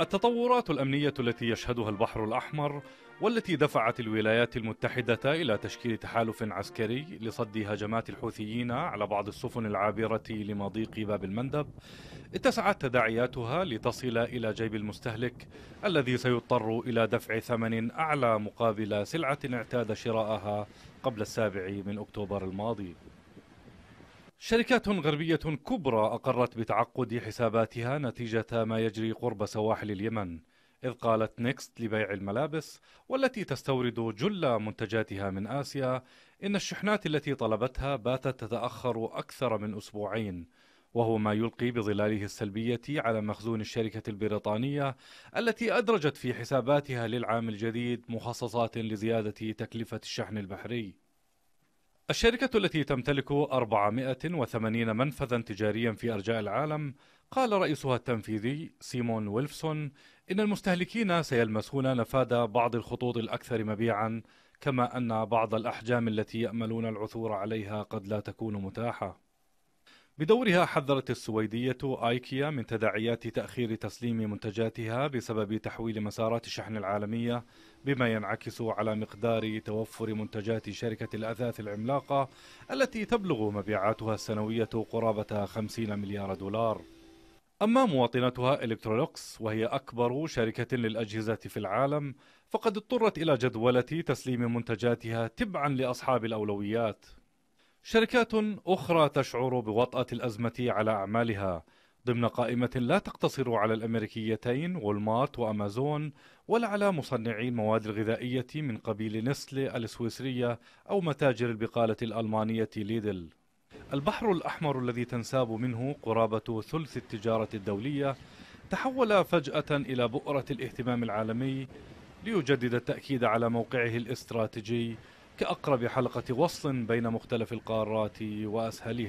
التطورات الامنيه التي يشهدها البحر الاحمر والتي دفعت الولايات المتحده الى تشكيل تحالف عسكري لصد هجمات الحوثيين على بعض السفن العابره لمضيق باب المندب اتسعت تداعياتها لتصل الى جيب المستهلك الذي سيضطر الى دفع ثمن اعلى مقابل سلعه اعتاد شراءها قبل السابع من اكتوبر الماضي شركات غربية كبرى أقرت بتعقد حساباتها نتيجة ما يجري قرب سواحل اليمن إذ قالت نيكست لبيع الملابس والتي تستورد جل منتجاتها من آسيا إن الشحنات التي طلبتها باتت تتأخر أكثر من أسبوعين وهو ما يلقي بظلاله السلبية على مخزون الشركة البريطانية التي أدرجت في حساباتها للعام الجديد مخصصات لزيادة تكلفة الشحن البحري الشركة التي تمتلك 480 منفذا تجاريا في أرجاء العالم قال رئيسها التنفيذي سيمون ويلفسون إن المستهلكين سيلمسون نفاد بعض الخطوط الأكثر مبيعا كما أن بعض الأحجام التي يأملون العثور عليها قد لا تكون متاحة بدورها حذرت السويدية آيكيا من تداعيات تأخير تسليم منتجاتها بسبب تحويل مسارات الشحن العالمية بما ينعكس على مقدار توفر منتجات شركة الأثاث العملاقة التي تبلغ مبيعاتها السنوية قرابة 50 مليار دولار أما مواطنتها إلكترولوكس وهي أكبر شركة للأجهزة في العالم فقد اضطرت إلى جدولة تسليم منتجاتها تبعا لأصحاب الأولويات شركات أخرى تشعر بوطأة الأزمة على أعمالها ضمن قائمة لا تقتصر على الأمريكيتين والمارت وأمازون ولا على مصنعي المواد الغذائية من قبيل نسلي السويسرية أو متاجر البقالة الألمانية ليدل البحر الأحمر الذي تنساب منه قرابة ثلث التجارة الدولية تحول فجأة إلى بؤرة الاهتمام العالمي ليجدد التأكيد على موقعه الاستراتيجي كأقرب حلقة وصل بين مختلف القارات وأسهلها